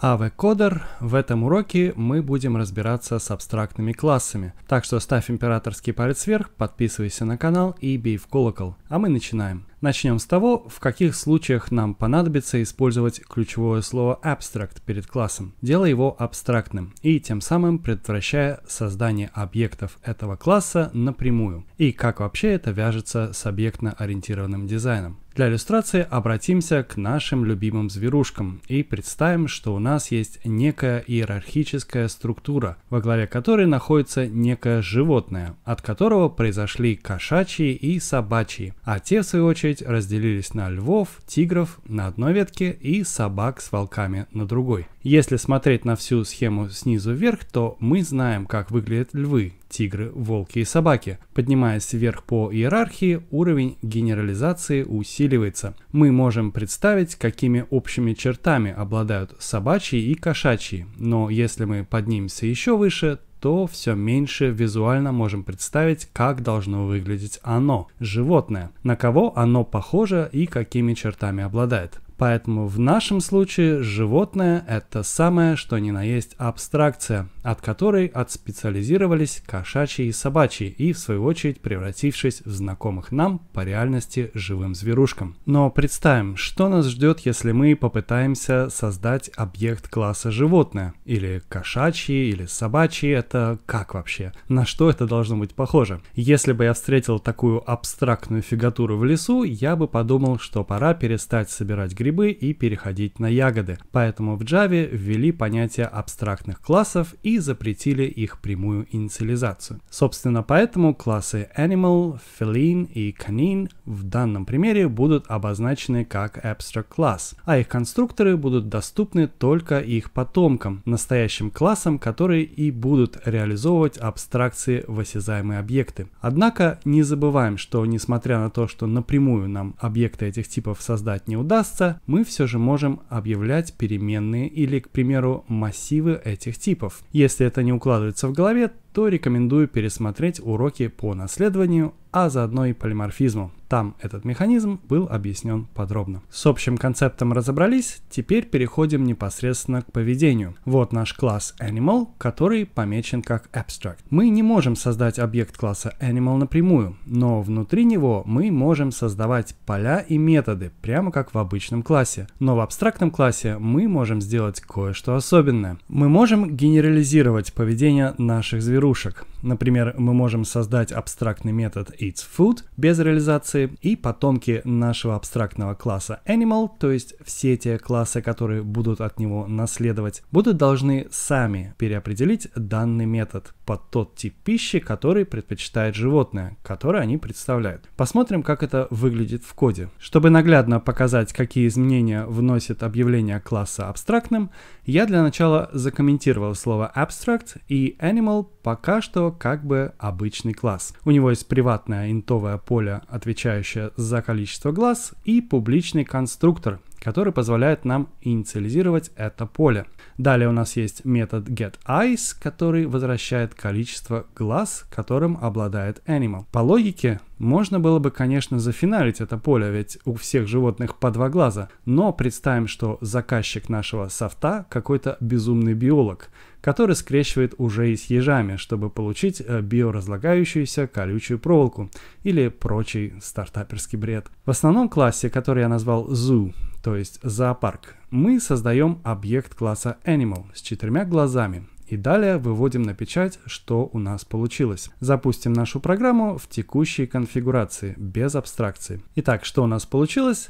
AV Coder. В этом уроке мы будем разбираться с абстрактными классами. Так что ставь императорский палец вверх, подписывайся на канал и бей в колокол. А мы начинаем. Начнем с того, в каких случаях нам понадобится использовать ключевое слово abstract перед классом, делая его абстрактным и тем самым предотвращая создание объектов этого класса напрямую. И как вообще это вяжется с объектно-ориентированным дизайном. Для иллюстрации обратимся к нашим любимым зверушкам и представим, что у нас есть некая иерархическая структура, во главе которой находится некое животное, от которого произошли кошачьи и собачьи, а те в свою очередь разделились на львов, тигров на одной ветке и собак с волками на другой. Если смотреть на всю схему снизу вверх, то мы знаем, как выглядят львы, тигры, волки и собаки. Поднимаясь вверх по иерархии, уровень генерализации усиливается. Мы можем представить, какими общими чертами обладают собачьи и кошачьи, но если мы поднимемся еще выше, то все меньше визуально можем представить, как должно выглядеть оно, животное, на кого оно похоже и какими чертами обладает. Поэтому в нашем случае животное – это самое, что ни на есть абстракция, от которой отспециализировались кошачьи и собачьи и, в свою очередь, превратившись в знакомых нам по реальности живым зверушкам. Но представим, что нас ждет, если мы попытаемся создать объект класса животное, или кошачьи, или собачьи – это как вообще? На что это должно быть похоже? Если бы я встретил такую абстрактную фигатуру в лесу, я бы подумал, что пора перестать собирать грибы грибы и переходить на ягоды. Поэтому в Java ввели понятие абстрактных классов и запретили их прямую инициализацию. Собственно, поэтому классы Animal, Feline и Canine в данном примере будут обозначены как Abstract Class, а их конструкторы будут доступны только их потомкам, настоящим классам, которые и будут реализовывать абстракции в осязаемые объекты. Однако не забываем, что несмотря на то, что напрямую нам объекты этих типов создать не удастся, мы все же можем объявлять переменные или, к примеру, массивы этих типов. Если это не укладывается в голове, то рекомендую пересмотреть уроки по наследованию, а заодно и полиморфизму. Там этот механизм был объяснен подробно. С общим концептом разобрались, теперь переходим непосредственно к поведению. Вот наш класс Animal, который помечен как Abstract. Мы не можем создать объект класса Animal напрямую, но внутри него мы можем создавать поля и методы, прямо как в обычном классе. Но в абстрактном классе мы можем сделать кое-что особенное. Мы можем генерализировать поведение наших звезд Rušak. Например, мы можем создать абстрактный метод itsFood без реализации и потомки нашего абстрактного класса animal, то есть все те классы, которые будут от него наследовать, будут должны сами переопределить данный метод под тот тип пищи, который предпочитает животное, которое они представляют. Посмотрим, как это выглядит в коде. Чтобы наглядно показать, какие изменения вносит объявление класса абстрактным, я для начала закомментировал слово abstract и animal пока что как бы обычный класс. У него есть приватное интовое поле, отвечающее за количество глаз, и публичный конструктор, который позволяет нам инициализировать это поле. Далее у нас есть метод getEyes, который возвращает количество глаз, которым обладает animal. По логике, можно было бы, конечно, зафиналить это поле, ведь у всех животных по два глаза. Но представим, что заказчик нашего софта какой-то безумный биолог, который скрещивает уже и с ежами, чтобы получить э, биоразлагающуюся колючую проволоку или прочий стартаперский бред. В основном классе, который я назвал Zoo, то есть зоопарк, мы создаем объект класса Animal с четырьмя глазами и далее выводим на печать, что у нас получилось. Запустим нашу программу в текущей конфигурации, без абстракции. Итак, что у нас получилось?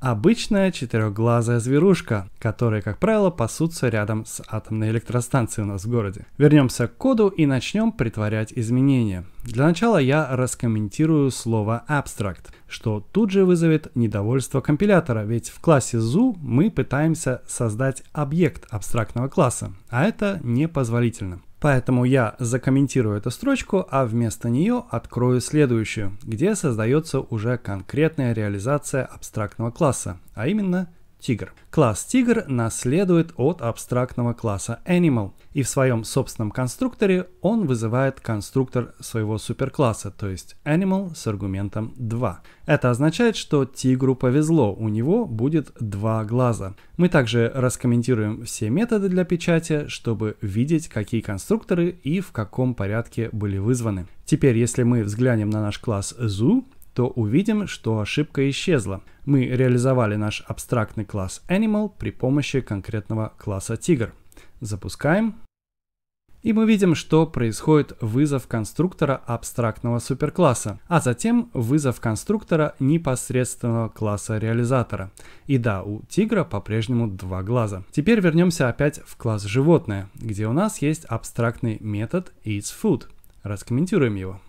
Обычная четырехглазая зверушка, которые, как правило, пасутся рядом с атомной электростанцией у нас в городе. Вернемся к коду и начнем притворять изменения. Для начала я раскомментирую слово abstract, что тут же вызовет недовольство компилятора, ведь в классе zoo мы пытаемся создать объект абстрактного класса, а это непозволительно. Поэтому я закомментирую эту строчку, а вместо нее открою следующую, где создается уже конкретная реализация абстрактного класса, а именно Тигр. Класс Тигр наследует от абстрактного класса Animal, и в своем собственном конструкторе он вызывает конструктор своего суперкласса, то есть Animal с аргументом 2. Это означает, что тигру повезло, у него будет два глаза. Мы также раскомментируем все методы для печати, чтобы видеть, какие конструкторы и в каком порядке были вызваны. Теперь, если мы взглянем на наш класс zoo, то увидим, что ошибка исчезла. Мы реализовали наш абстрактный класс Animal при помощи конкретного класса Tiger. Запускаем. И мы видим, что происходит вызов конструктора абстрактного суперкласса, а затем вызов конструктора непосредственного класса реализатора. И да, у тигра по-прежнему два глаза. Теперь вернемся опять в класс животное, где у нас есть абстрактный метод eatsFood. Раскомментируем его.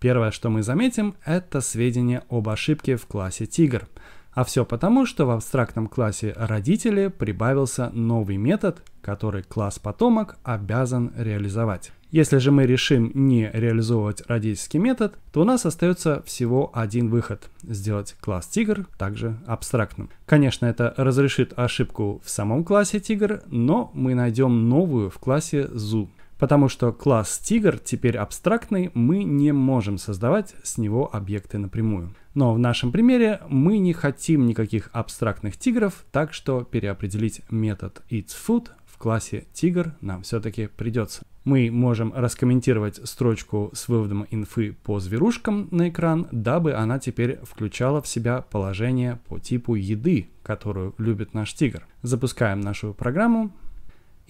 Первое, что мы заметим, это сведения об ошибке в классе Тигр. А все потому, что в абстрактном классе родители прибавился новый метод, который класс потомок обязан реализовать. Если же мы решим не реализовывать родительский метод, то у нас остается всего один выход – сделать класс тигр также абстрактным. Конечно, это разрешит ошибку в самом классе тигр, но мы найдем новую в классе zoo. Потому что класс Тигр теперь абстрактный, мы не можем создавать с него объекты напрямую. Но в нашем примере мы не хотим никаких абстрактных тигров, так что переопределить метод itsFood в классе Тигр нам все-таки придется. Мы можем раскомментировать строчку с выводом инфы по зверушкам на экран, дабы она теперь включала в себя положение по типу еды, которую любит наш тигр. Запускаем нашу программу,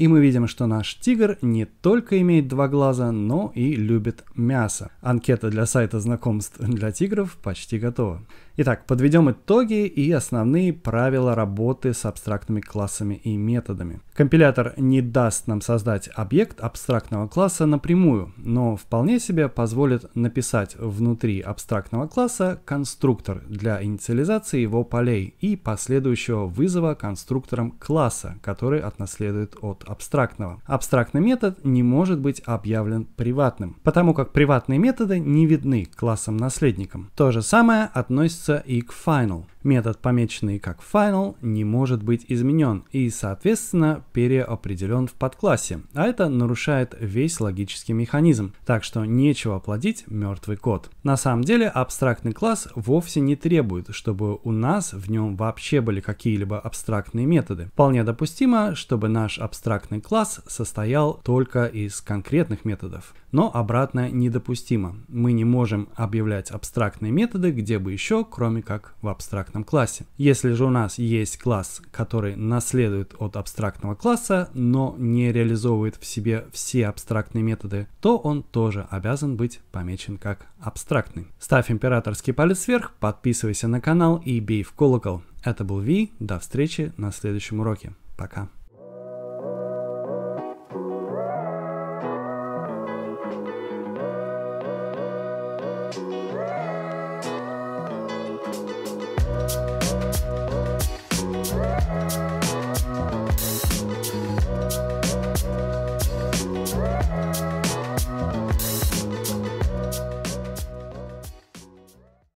и мы видим, что наш тигр не только имеет два глаза, но и любит мясо. Анкета для сайта знакомств для тигров почти готова. Итак, подведем итоги и основные правила работы с абстрактными классами и методами. Компилятор не даст нам создать объект абстрактного класса напрямую, но вполне себе позволит написать внутри абстрактного класса конструктор для инициализации его полей и последующего вызова конструктором класса, который отнаследует от абстрактного. Абстрактный метод не может быть объявлен приватным, потому как приватные методы не видны классом-наследникам. То же самое относится относится и к final. Метод, помеченный как final, не может быть изменен и, соответственно, переопределен в подклассе, а это нарушает весь логический механизм, так что нечего плодить мертвый код. На самом деле абстрактный класс вовсе не требует, чтобы у нас в нем вообще были какие-либо абстрактные методы. Вполне допустимо, чтобы наш абстрактный класс состоял только из конкретных методов. Но обратное недопустимо. Мы не можем объявлять абстрактные методы где бы еще, кроме как в абстрактном классе. Если же у нас есть класс, который наследует от абстрактного класса, но не реализовывает в себе все абстрактные методы, то он тоже обязан быть помечен как абстрактный. Ставь императорский палец вверх, подписывайся на канал и бей в колокол. Это был Ви, до встречи на следующем уроке. Пока.